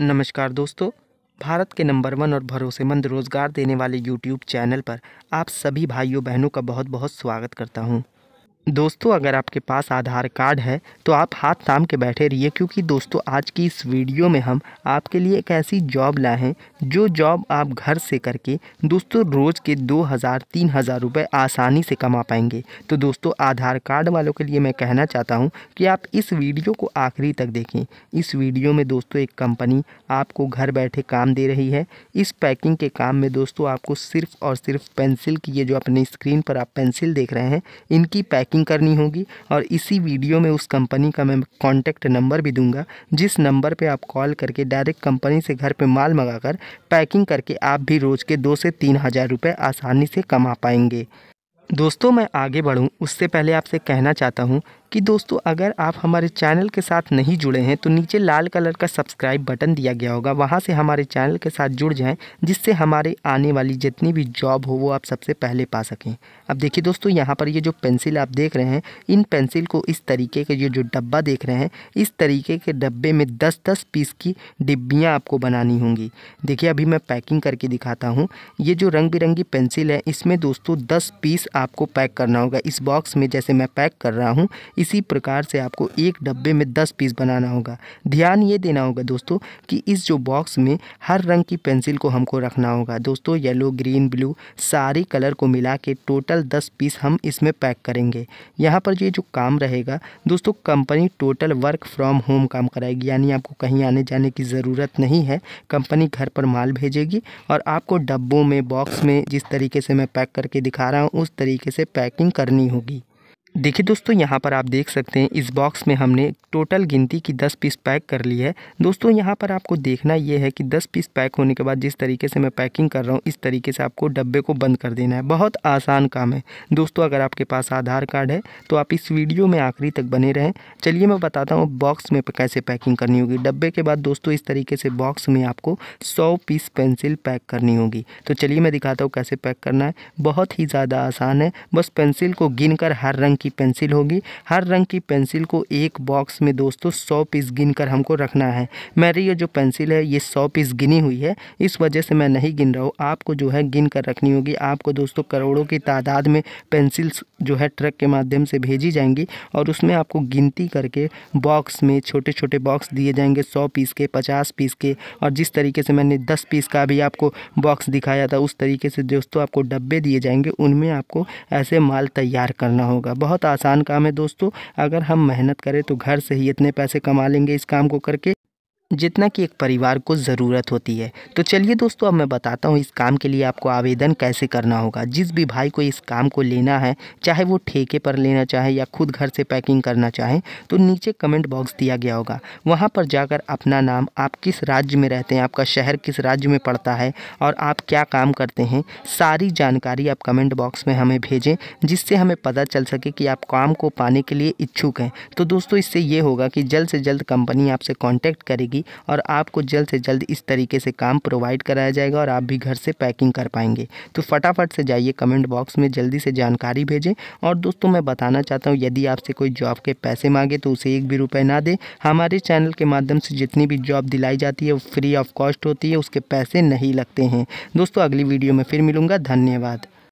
नमस्कार दोस्तों भारत के नंबर वन और भरोसेमंद रोज़गार देने वाले यूट्यूब चैनल पर आप सभी भाइयों बहनों का बहुत बहुत स्वागत करता हूं। दोस्तों अगर आपके पास आधार कार्ड है तो आप हाथ थाम के बैठे रहिए क्योंकि दोस्तों आज की इस वीडियो में हम आपके लिए एक ऐसी जॉब लाए हैं जो जॉब आप घर से करके दोस्तों रोज़ के दो हज़ार तीन हज़ार रुपये आसानी से कमा पाएंगे तो दोस्तों आधार कार्ड वालों के लिए मैं कहना चाहता हूँ कि आप इस वीडियो को आखिरी तक देखें इस वीडियो में दोस्तों एक कंपनी आपको घर बैठे काम दे रही है इस पैकिंग के काम में दोस्तों आपको सिर्फ़ और सिर्फ पेंसिल की ये जो अपनी स्क्रीन पर आप पेंसिल देख रहे हैं इनकी पैकिंग बुकिंग करनी होगी और इसी वीडियो में उस कंपनी का मैं कॉन्टैक्ट नंबर भी दूंगा जिस नंबर पे आप कॉल करके डायरेक्ट कंपनी से घर पे माल मंगाकर पैकिंग करके आप भी रोज़ के दो से तीन हज़ार रुपये आसानी से कमा पाएंगे दोस्तों मैं आगे बढ़ूं उससे पहले आपसे कहना चाहता हूं कि दोस्तों अगर आप हमारे चैनल के साथ नहीं जुड़े हैं तो नीचे लाल कलर का सब्सक्राइब बटन दिया गया होगा वहाँ से हमारे चैनल के साथ जुड़ जाएं जिससे हमारे आने वाली जितनी भी जॉब हो वो आप सबसे पहले पा सकें अब देखिए दोस्तों यहाँ पर ये जो पेंसिल आप देख रहे हैं इन पेंसिल को इस तरीके के ये जो डब्बा देख रहे हैं इस तरीके के डब्बे में दस दस पीस की डिब्बियाँ आपको बनानी होंगी देखिए अभी मैं पैकिंग करके दिखाता हूँ ये जो रंग बिरंगी पेंसिल है इसमें दोस्तों दस पीस आपको पैक करना होगा इस बॉक्स में जैसे मैं पैक कर रहा हूँ इसी प्रकार से आपको एक डब्बे में दस पीस बनाना होगा ध्यान ये देना होगा दोस्तों कि इस जो बॉक्स में हर रंग की पेंसिल को हमको रखना होगा दोस्तों येलो ग्रीन ब्लू सारे कलर को मिला के टोटल दस पीस हम इसमें पैक करेंगे यहाँ पर ये जो काम रहेगा दोस्तों company total work from home काम कराएगी यानी आपको कहीं आने जाने की ज़रूरत नहीं है कंपनी घर पर माल भेजेगी और आपको डब्बों में बॉक्स में जिस तरीके से मैं पैक करके दिखा रहा हूँ उस तरीके से पैकिंग करनी होगी देखिए दोस्तों यहाँ पर आप देख सकते हैं इस बॉक्स में हमने टोटल गिनती की 10 पीस पैक कर ली है दोस्तों यहाँ पर आपको देखना ये है कि 10 पीस पैक होने के बाद जिस तरीके से मैं पैकिंग कर रहा हूँ इस तरीके से आपको डब्बे को बंद कर देना है बहुत आसान काम है दोस्तों अगर आपके पास आधार कार्ड है तो आप इस वीडियो में आखिरी तक बने रहें चलिए मैं बताता हूँ बॉक्स में कैसे पैकिंग करनी होगी डब्बे के बाद दोस्तों इस तरीके से बॉक्स में आपको सौ पीस पेंसिल पैक करनी होगी तो चलिए मैं दिखाता हूँ कैसे पैक करना है बहुत ही ज़्यादा आसान है बस पेंसिल को गिन हर रंग की पेंसिल होगी हर रंग की पेंसिल को एक बॉक्स में दोस्तों सौ पीस गिन कर हमको रखना है मेरी ये जो पेंसिल है ये सौ पीस गिनी हुई है इस वजह से मैं नहीं गिन रहा हूँ आपको जो है गिन कर रखनी होगी आपको दोस्तों करोड़ों की तादाद में पेंसिल्स जो है ट्रक के माध्यम से भेजी जाएंगी और उसमें आपको गिनती करके बॉक्स में छोटे छोटे बॉक्स दिए जाएंगे सौ पीस के पचास पीस के और जिस तरीके से मैंने दस पीस का भी आपको बॉक्स दिखाया था उस तरीके से दोस्तों आपको डब्बे दिए जाएंगे उनमें आपको ऐसे माल तैयार करना होगा बहुत बहुत आसान काम है दोस्तों अगर हम मेहनत करें तो घर से ही इतने पैसे कमा लेंगे इस काम को करके जितना कि एक परिवार को ज़रूरत होती है तो चलिए दोस्तों अब मैं बताता हूँ इस काम के लिए आपको आवेदन कैसे करना होगा जिस भी भाई को इस काम को लेना है चाहे वो ठेके पर लेना चाहे या खुद घर से पैकिंग करना चाहे तो नीचे कमेंट बॉक्स दिया गया होगा वहाँ पर जाकर अपना नाम आप किस राज्य में रहते हैं आपका शहर किस राज्य में पड़ता है और आप क्या काम करते हैं सारी जानकारी आप कमेंट बॉक्स में हमें भेजें जिससे हमें पता चल सके कि आप काम को पाने के लिए इच्छुक हैं तो दोस्तों इससे ये होगा कि जल्द से जल्द कंपनी आपसे कॉन्टैक्ट करेगी जाएगी और आपको जल्द से जल्द इस तरीके से काम प्रोवाइड कराया जाएगा और आप भी घर से पैकिंग कर पाएंगे तो फटाफट से जाइए कमेंट बॉक्स में जल्दी से जानकारी भेजें और दोस्तों मैं बताना चाहता हूँ यदि आपसे कोई जॉब के पैसे मांगे तो उसे एक भी रुपये ना दें हमारे चैनल के माध्यम से जितनी भी जॉब दिलाई जाती है वो फ्री ऑफ कॉस्ट होती है उसके पैसे नहीं लगते हैं दोस्तों अगली वीडियो में फिर मिलूँगा धन्यवाद